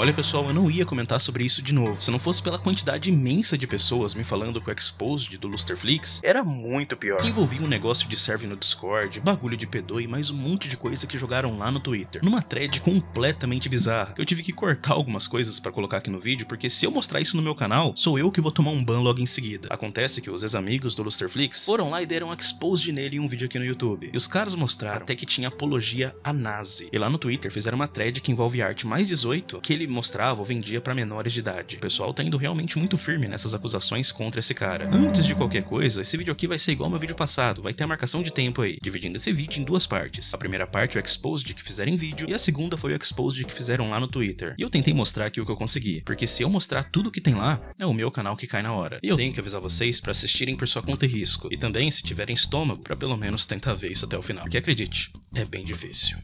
Olha pessoal, eu não ia comentar sobre isso de novo. Se não fosse pela quantidade imensa de pessoas me falando que o Exposed do Lusterflix era muito pior. Que envolvia um negócio de serve no Discord, bagulho de P2 e mais um monte de coisa que jogaram lá no Twitter. Numa thread completamente bizarra. Eu tive que cortar algumas coisas para colocar aqui no vídeo, porque se eu mostrar isso no meu canal, sou eu que vou tomar um ban logo em seguida. Acontece que os ex-amigos do Lusterflix foram lá e deram Exposed nele em um vídeo aqui no YouTube. E os caras mostraram até que tinha apologia à nazi. E lá no Twitter fizeram uma thread que envolve arte mais 18, que ele mostrava ou vendia para menores de idade. O pessoal tá indo realmente muito firme nessas acusações contra esse cara. Antes de qualquer coisa, esse vídeo aqui vai ser igual meu vídeo passado, vai ter a marcação de tempo aí, dividindo esse vídeo em duas partes. A primeira parte é o exposed que fizeram em vídeo e a segunda foi o exposed que fizeram lá no Twitter. E eu tentei mostrar aqui o que eu consegui, porque se eu mostrar tudo que tem lá, é o meu canal que cai na hora. E eu tenho que avisar vocês para assistirem por sua conta e risco, e também se tiverem estômago para pelo menos tentar ver isso até o final, porque acredite, é bem difícil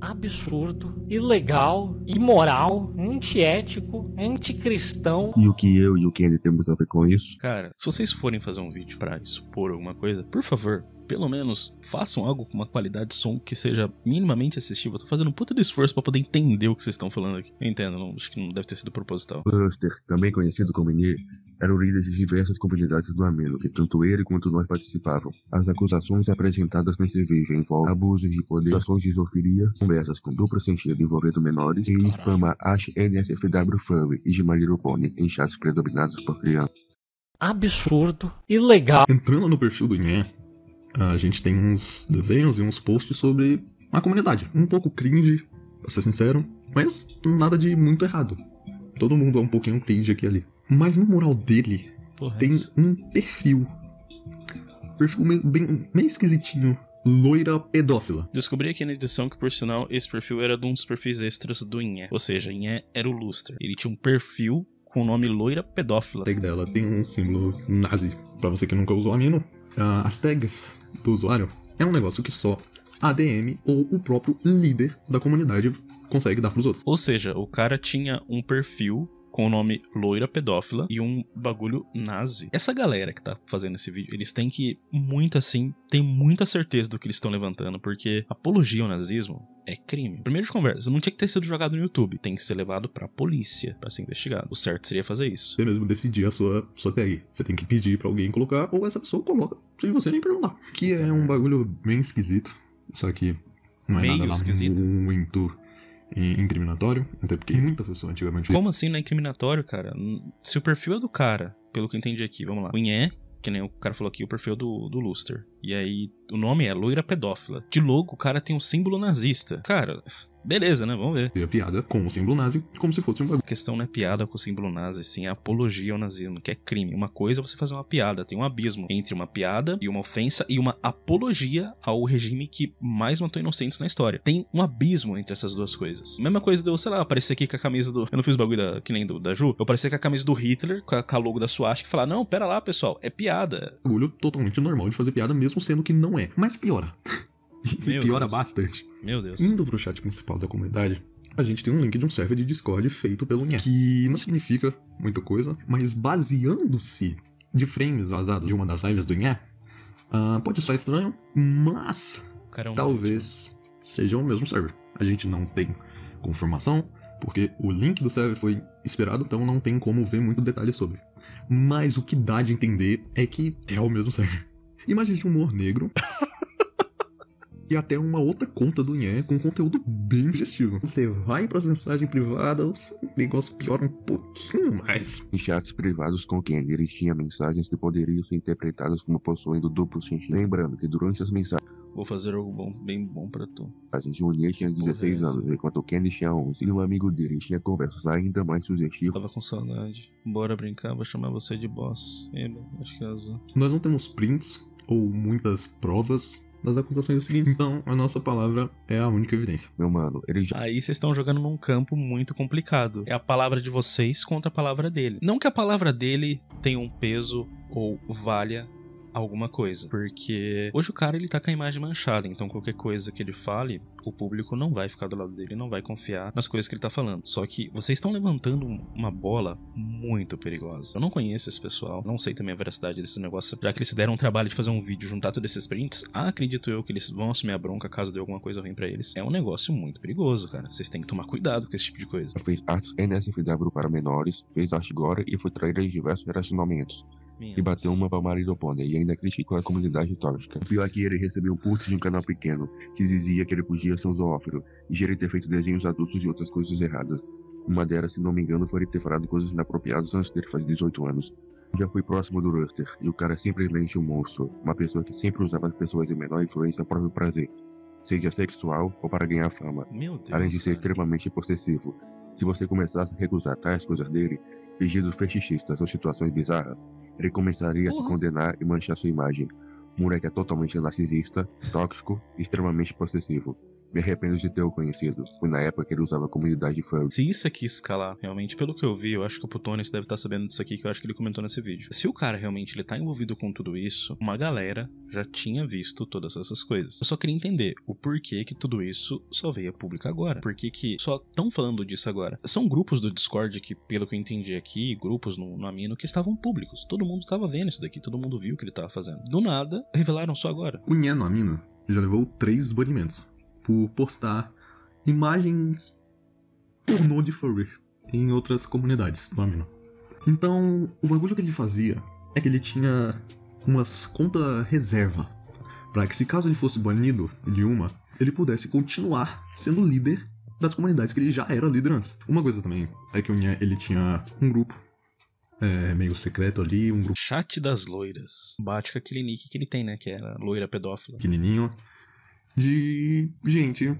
absurdo, ilegal, imoral, antiético, anticristão. E o que eu e o que ele temos a ver com isso? Cara, se vocês forem fazer um vídeo para expor alguma coisa, por favor, pelo menos façam algo com uma qualidade de som que seja minimamente assistível. Eu tô fazendo um puta de esforço para poder entender o que vocês estão falando aqui. Eu entendo, não, acho que não deve ter sido proposital. Buster, também conhecido como Nir, era oriundas de diversas comunidades do Ameno, que tanto ele quanto nós participavam. As acusações apresentadas nesse vídeo envolvem abusos de poder, ações de isofilia, conversas com duplo sentido envolvendo menores e spama HNSFW Furry e de Pony em chats predominados por crianças. Absurdo e legal. Entrando no perfil do Inhé, a gente tem uns desenhos e uns posts sobre uma comunidade. Um pouco cringe, pra ser sincero, mas nada de muito errado. Todo mundo é um pouquinho cringe aqui ali. Mas no mural dele Porra, é tem isso. um perfil. Perfil meio, bem, esquisitinho. Loira pedófila. Descobri aqui na edição que, por sinal, esse perfil era de um dos perfis extras do Inhé. Ou seja, Inhé era o Luster. Ele tinha um perfil com o nome Loira Pedófila. A tag dela tem um símbolo nazi. Pra você que nunca usou a mina, uh, as tags do usuário é um negócio que só ADM ou o próprio líder da comunidade consegue dar pros outros. Ou seja, o cara tinha um perfil com o nome Loira Pedófila e um bagulho nazi. Essa galera que tá fazendo esse vídeo, eles têm que, muito assim, tem muita certeza do que eles estão levantando, porque apologia ao nazismo é crime. Primeiro de conversa, não tinha que ter sido jogado no YouTube. Tem que ser levado pra polícia pra ser investigado. O certo seria fazer isso. Você mesmo decidir a sua, sua tag. Você tem que pedir pra alguém colocar, ou essa pessoa coloca sem você nem perguntar. Que é um bagulho bem esquisito. Só que não é Meio nada esquisito. muito incriminatório, até porque uhum. muita pessoa antigamente. Como assim não é incriminatório, cara? Se o perfil é do cara, pelo que eu entendi aqui, vamos lá. O é que nem o cara falou aqui, o perfil é do, do Luster. E aí, o nome é Loira Pedófila. De logo, o cara tem um símbolo nazista. Cara, beleza, né? Vamos ver. E a piada com o símbolo nazi, como se fosse uma. A questão não é piada com o símbolo nazi, sim, é apologia ao nazismo, que é crime. Uma coisa é você fazer uma piada, tem um abismo entre uma piada e uma ofensa e uma apologia ao regime que mais matou inocentes na história. Tem um abismo entre essas duas coisas. Mesma coisa eu, sei lá, aparecer aqui com a camisa do. Eu não fiz bagulho da... que nem do, da Ju. Eu aparecer com a camisa do Hitler, com a, com a logo da Swastika que falar: não, pera lá, pessoal, é piada. Orgulho totalmente normal de fazer piada, mesmo sendo que não é. Mas piora. e piora Deus. bastante. Meu Deus. Indo pro chat principal da comunidade, a gente tem um link de um server de Discord feito pelo Nhé, que não significa muita coisa, mas baseando-se de frames vazados de uma das lives do Nhé, uh, pode estar estranho, mas é talvez ótimo. seja o mesmo server. A gente não tem confirmação, porque o link do server foi esperado, então não tem como ver muito detalhe sobre. Mas o que dá de entender é que é o mesmo server. Imagem de humor negro e até uma outra conta do Nhé com conteúdo bem digestivo. Você vai para as mensagens privadas, o negócio piora um pouquinho mais. Em chats privados com quem ele tinha mensagens que poderiam ser interpretadas como possuindo duplo sentido. Lembrando que durante as mensagens Vou fazer algo bom, bem bom pra tu. A gente unia tinha 16 anos, enquanto o Kenny tinha 11, e um amigo dele tinha conversas ainda mais sugestivas. Tava com saudade. Bora brincar, vou chamar você de boss. Eba, acho que é azul. Nós não temos prints ou muitas provas das acusações do é seguinte. Então, a nossa palavra é a única evidência. Meu mano, ele já... Aí vocês estão jogando num campo muito complicado. É a palavra de vocês contra a palavra dele. Não que a palavra dele tenha um peso ou valha alguma coisa. Porque hoje o cara ele tá com a imagem manchada, então qualquer coisa que ele fale, o público não vai ficar do lado dele, não vai confiar nas coisas que ele tá falando. Só que vocês estão levantando uma bola muito perigosa. Eu não conheço esse pessoal, não sei também a veracidade desse negócio, já que eles se deram o trabalho de fazer um vídeo, juntar todos esses prints, acredito eu que eles vão assumir a bronca caso dê alguma coisa ruim para eles. É um negócio muito perigoso, cara. Vocês têm que tomar cuidado com esse tipo de coisa. Fez artes NSFW para menores, fez arte agora e foi traída em diversos relacionamentos e bateu uma palmada do Ponder e ainda criticou a comunidade tóxica. Pior é que ele recebeu um curso de um canal pequeno que dizia que ele podia ser um zoófilo e gerir ter feito desenhos adultos e outras coisas erradas. Uma delas, se não me engano, foi ele ter falado coisas inapropriadas antes dele fazer 18 anos. Já fui próximo do Ruster e o cara é simplesmente um monstro, uma pessoa que sempre usava as pessoas de menor influência para o próprio prazer, seja sexual ou para ganhar fama, Deus, além de ser cara. extremamente possessivo. Se você começasse a recusar tais coisas dele, Fingindo fetichistas ou situações bizarras, ele começaria a se condenar e manchar sua imagem. Moleque é totalmente narcisista, tóxico e extremamente possessivo. Me arrependo de ter o conhecido. Foi na época que ele usava a comunidade fã. Se isso aqui escalar, realmente, pelo que eu vi, eu acho que o Putones deve estar tá sabendo disso aqui, que eu acho que ele comentou nesse vídeo. Se o cara realmente ele tá envolvido com tudo isso, uma galera já tinha visto todas essas coisas. Eu só queria entender o porquê que tudo isso só veio a público agora. Por que que só estão falando disso agora? São grupos do Discord que, pelo que eu entendi aqui, grupos no, no Amino que estavam públicos. Todo mundo estava vendo isso daqui, todo mundo viu o que ele estava fazendo. Do nada, revelaram só agora. O Nheno Amino já levou três banimentos por tipo, postar imagens pornô de furry em outras comunidades do Amino. É então, o bagulho que ele fazia é que ele tinha umas conta reserva para que se caso ele fosse banido de uma, ele pudesse continuar sendo líder das comunidades que ele já era líder antes. Uma coisa também é que ele tinha um grupo é, meio secreto ali, um grupo. Chat das loiras. Bate com aquele nick que ele tem, né? Que era loira pedófila. Pequenininho de gente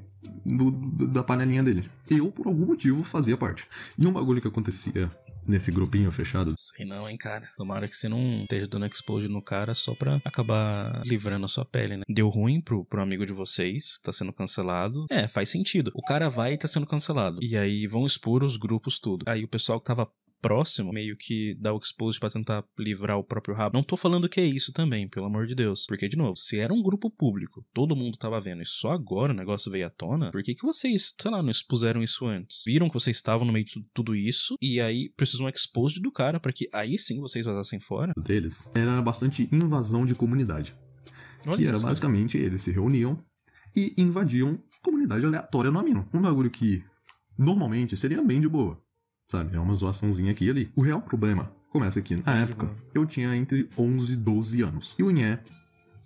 do, da panelinha dele. Eu, por algum motivo, fazia parte. E um bagulho que acontecia nesse grupinho fechado. Sei não, hein, cara. Tomara que você não esteja dando explode no cara só pra acabar livrando a sua pele, né? Deu ruim pro, pro amigo de vocês, tá sendo cancelado. É, faz sentido. O cara vai e tá sendo cancelado. E aí vão expor os grupos tudo. Aí o pessoal que tava próximo, meio que dá o expose para tentar livrar o próprio rabo. Não tô falando que é isso também, pelo amor de Deus. Porque, de novo, se era um grupo público, todo mundo tava vendo, e só agora o negócio veio à tona, por que, que vocês, sei lá, não expuseram isso antes? Viram que vocês estavam no meio de tudo isso, e aí precisam um expose do cara para que aí sim vocês vazassem fora? Deles era bastante invasão de comunidade. Olha que isso, era basicamente eles se reuniam e invadiam comunidade aleatória no Amino. Um bagulho que normalmente seria bem de boa sabe? É uma zoaçãozinha aqui e ali. O real problema começa aqui. Na época, eu tinha entre 11 e 12 anos. E o INE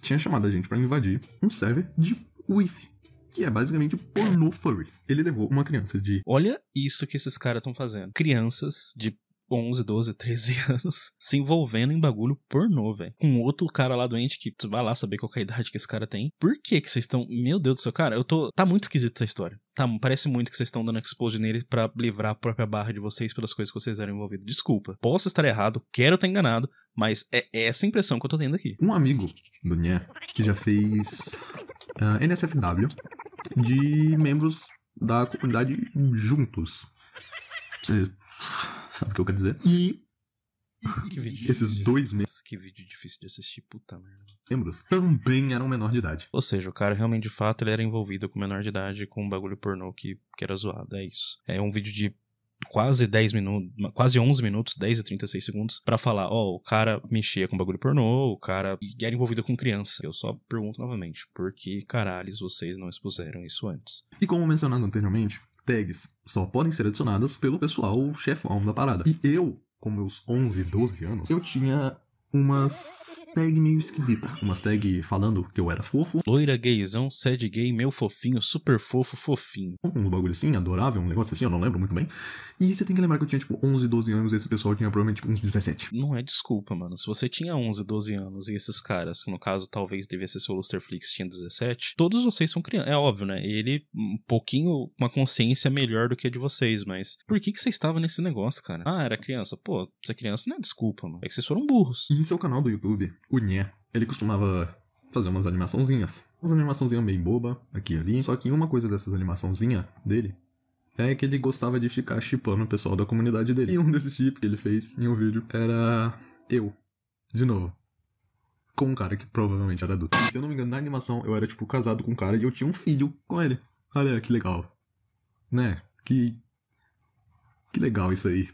tinha chamado a gente para invadir um server de Wi-Fi. Que é basicamente pornô furry. Ele levou uma criança de. Olha isso que esses caras estão fazendo. Crianças de 11, 12, 13 anos se envolvendo em bagulho pornô, velho. Com outro cara lá doente que vai lá saber qual é a idade que esse cara tem. Por que que vocês estão. Meu Deus do céu, cara, eu tô. Tá muito esquisito essa história. Tá, parece muito que vocês estão dando expose nele para livrar a própria barra de vocês pelas coisas que vocês eram envolvidos. Desculpa. Posso estar errado, quero estar enganado, mas é essa impressão que eu tô tendo aqui. Um amigo do Nhé, que já fez uh, ah, NSFW de membros da comunidade juntos. Você... Sabe o que eu quero dizer? E. Que vídeo Esses dois meses. Que vídeo difícil de assistir, puta merda. Lembro, também era um menor de idade. Ou seja, o cara realmente, de fato, ele era envolvido com menor de idade, com um bagulho pornô que, que era zoado, é isso. É um vídeo de quase 10 minutos, quase 11 minutos, 10 e 36 segundos, para falar, ó, oh, o cara mexia com bagulho pornô, o cara era envolvido com criança. Eu só pergunto novamente, por que caralhos vocês não expuseram isso antes? E como mencionado anteriormente, tags só podem ser adicionadas pelo pessoal chefão da parada. E eu, com meus 11, 12 anos, eu tinha umas tag meio esquisita. Umas tag falando que eu era fofo. Loira, gayzão, sad gay, meu fofinho, super fofo, fofinho. Um bagulho assim, adorável, um negócio assim, eu não lembro muito bem. E você tem que lembrar que eu tinha, tipo, 11, 12 anos e esse pessoal tinha provavelmente tipo, uns 17. Não é desculpa, mano. Se você tinha 11, 12 anos e esses caras, que no caso, talvez devia ser seu Lusterflix, tinha 17, todos vocês são crianças. É óbvio, né? Ele, um pouquinho, uma consciência melhor do que a de vocês, mas por que que você estava nesse negócio, cara? Ah, era criança. Pô, você é criança não é desculpa, mano. É que vocês foram burros. E em seu canal do YouTube, o Nye, ele costumava fazer umas animaçãozinhas. Umas animaçãozinhas meio boba, aqui e ali. Só que uma coisa dessas animaçãozinhas dele é que ele gostava de ficar chipando o pessoal da comunidade dele. E um desses chips que ele fez em um vídeo era eu. De novo. Com um cara que provavelmente era adulto. Se eu não me engano, na animação eu era tipo casado com um cara e eu tinha um filho com ele. Olha que legal. Né? Que. Que legal isso aí.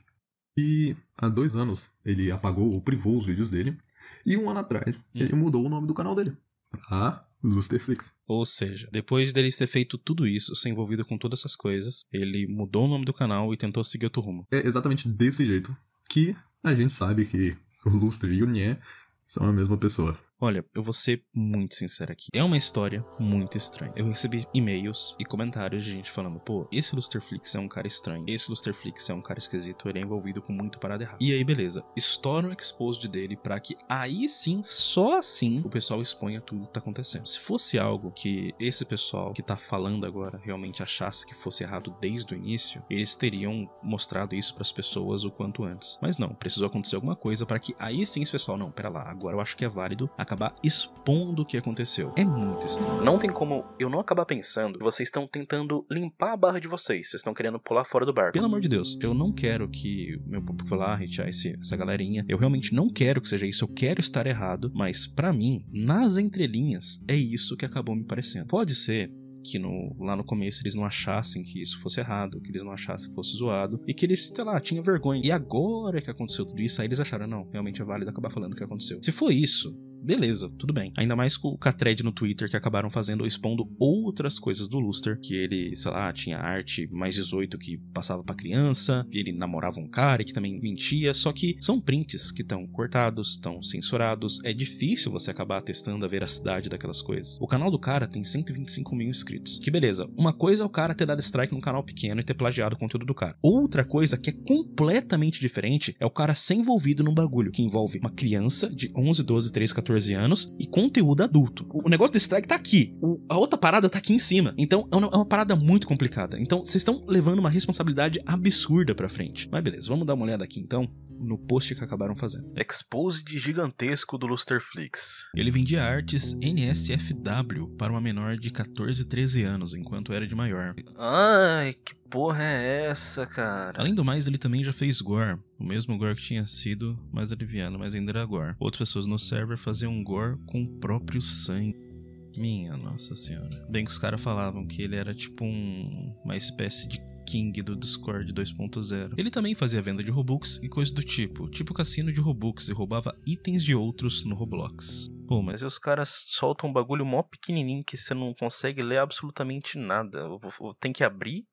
E há dois anos ele apagou ou privou os vídeos dele. E um ano atrás hum. ele mudou o nome do canal dele pra Lusterflix. Ou seja, depois dele ter feito tudo isso, ser envolvido com todas essas coisas, ele mudou o nome do canal e tentou seguir outro rumo. É exatamente desse jeito que a gente sabe que o Lustre e o Nier são a mesma pessoa. Olha, eu vou ser muito sincero aqui. É uma história muito estranha. Eu recebi e-mails e comentários de gente falando: pô, esse Lusterflix é um cara estranho, esse Lusterflix é um cara esquisito, ele é envolvido com muito parada errada. E aí, beleza, estoura o exposed dele para que aí sim, só assim, o pessoal exponha tudo que tá acontecendo. Se fosse algo que esse pessoal que tá falando agora realmente achasse que fosse errado desde o início, eles teriam mostrado isso para as pessoas o quanto antes. Mas não, precisou acontecer alguma coisa para que aí sim esse pessoal, não, pera lá, agora eu acho que é válido a acabar expondo o que aconteceu. É muito estranho. Não tem como eu não acabar pensando que vocês estão tentando limpar a barra de vocês. Vocês estão querendo pular fora do barco. Pelo amor de Deus, eu não quero que meu popular, esse, essa galerinha, eu realmente não quero que seja isso. Eu quero estar errado, mas para mim, nas entrelinhas, é isso que acabou me parecendo. Pode ser que no, lá no começo eles não achassem que isso fosse errado, que eles não achassem que fosse zoado, e que eles, sei lá, tinham vergonha. E agora que aconteceu tudo isso, aí eles acharam, não, realmente é válido acabar falando o que aconteceu. Se for isso, beleza, tudo bem. Ainda mais com o Catred no Twitter que acabaram fazendo expondo outras coisas do Luster, que ele, sei lá, tinha arte mais 18 que passava para criança, que ele namorava um cara e que também mentia, só que são prints que estão cortados, estão censurados, é difícil você acabar testando a veracidade daquelas coisas. O canal do cara tem 125 mil inscritos. Que beleza, uma coisa é o cara ter dado strike num canal pequeno e ter plagiado o conteúdo do cara. Outra coisa que é completamente diferente é o cara ser envolvido num bagulho que envolve uma criança de 11, 12, 13, 14 14 anos e conteúdo adulto. O negócio desse drag tá aqui. O, a outra parada tá aqui em cima. Então é uma, é uma parada muito complicada. Então vocês estão levando uma responsabilidade absurda pra frente. Mas beleza, vamos dar uma olhada aqui então no post que acabaram fazendo. Expose de gigantesco do Lusterflix. Ele vendia artes NSFW para uma menor de 14, 13 anos, enquanto era de maior. Ai, que porra é essa, cara? Além do mais, ele também já fez gore. O mesmo gore que tinha sido mais aliviado, mas ainda era gore. Outras pessoas no server faziam gore com o próprio sangue. Minha nossa senhora. Bem que os caras falavam que ele era tipo um, uma espécie de King do Discord 2.0. Ele também fazia venda de Robux e coisas do tipo, tipo cassino de Robux e roubava itens de outros no Roblox. Pô, mas os caras soltam um bagulho mó pequenininho que você não consegue ler absolutamente nada. Tem que abrir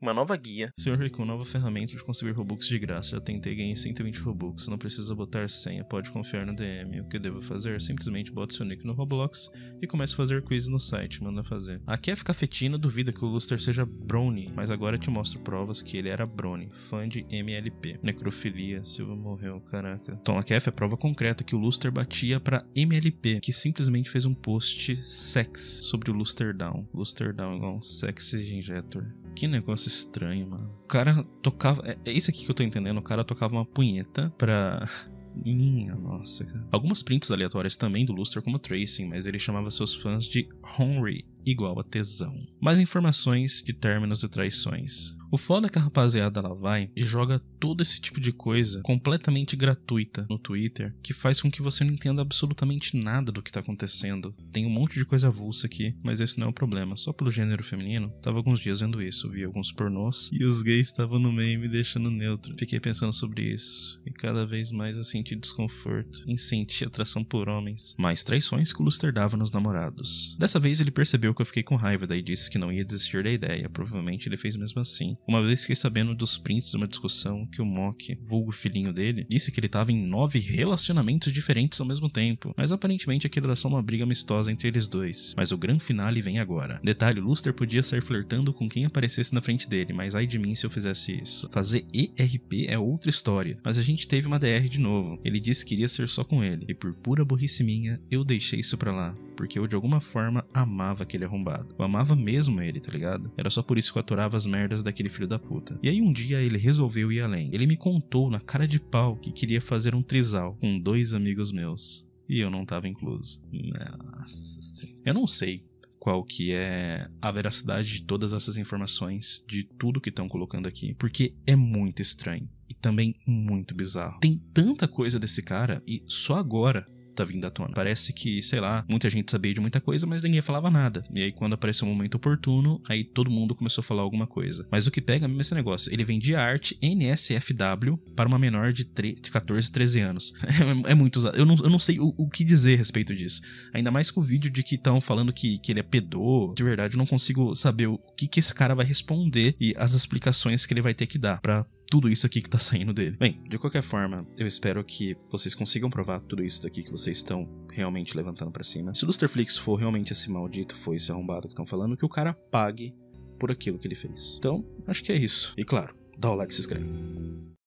uma nova guia. Sr. uma nova ferramenta de conseguir Robux de graça. Já tentei, ganhar 120 Robux. Não precisa botar senha, pode confiar no DM. O que devo fazer? Simplesmente bota seu nick no Roblox e começa a fazer quiz no site. Manda fazer. Aqui a é Cafetina duvida que o Luster seja Brony, mas agora te mostro provas que ele era Brony, fã de MLP. Necrofilia, Silva morreu, caraca. Tom Kef é prova concreta que o Luster batia para MLP, que simplesmente fez um post sex sobre o Luster Down. Luster Down igual um sex injector. Que negócio estranho, mano. O cara tocava. É, é, isso aqui que eu tô entendendo. O cara tocava uma punheta pra. Minha nossa, cara. Algumas prints aleatórias também do Luster como Tracing, mas ele chamava seus fãs de Henry, igual a tesão. Mais informações de términos e traições. O foda é que a rapaziada lá vai e joga todo esse tipo de coisa completamente gratuita no Twitter, que faz com que você não entenda absolutamente nada do que tá acontecendo. Tem um monte de coisa avulsa aqui, mas esse não é o problema. Só pelo gênero feminino, tava alguns dias vendo isso, vi alguns pornôs e os gays estavam no meio me deixando neutro. Fiquei pensando sobre isso e cada vez mais eu senti desconforto em sentir atração por homens, mais traições que o Luster dava nos namorados. Dessa vez ele percebeu que eu fiquei com raiva, daí disse que não ia desistir da ideia. Provavelmente ele fez mesmo assim uma vez fiquei sabendo dos prints de uma discussão que o Mock, vulgo filhinho dele, disse que ele tava em nove relacionamentos diferentes ao mesmo tempo, mas aparentemente aquilo era só uma briga amistosa entre eles dois. Mas o grande finale vem agora. Detalhe, Luster podia sair flertando com quem aparecesse na frente dele, mas ai de mim se eu fizesse isso. Fazer ERP é outra história, mas a gente teve uma DR de novo. Ele disse que iria ser só com ele, e por pura burrice minha, eu deixei isso pra lá porque eu de alguma forma amava aquele arrombado. Eu amava mesmo ele, tá ligado? Era só por isso que eu aturava as merdas daquele filho da puta. E aí um dia ele resolveu ir além. Ele me contou na cara de pau que queria fazer um trisal com dois amigos meus. E eu não tava incluso. Nossa senhora. Eu não sei qual que é a veracidade de todas essas informações, de tudo que estão colocando aqui, porque é muito estranho e também muito bizarro. Tem tanta coisa desse cara e só agora tá vindo à tona. Parece que, sei lá, muita gente sabia de muita coisa, mas ninguém falava nada. E aí, quando apareceu um momento oportuno, aí todo mundo começou a falar alguma coisa. Mas o que pega mesmo é esse negócio. Ele vendia arte NSFW para uma menor de, de 14, 13 anos. É, é, muito usado. Eu não, eu não sei o, o, que dizer a respeito disso. Ainda mais com o vídeo de que estão falando que, que ele é pedô. De verdade, eu não consigo saber o que, que esse cara vai responder e as explicações que ele vai ter que dar para tudo isso aqui que tá saindo dele. Bem, de qualquer forma, eu espero que vocês consigam provar tudo isso daqui que vocês estão realmente levantando para cima. Se o Lusterflix for realmente esse maldito, foi esse arrombado que estão falando, que o cara pague por aquilo que ele fez. Então, acho que é isso. E claro, dá o like e se inscreve.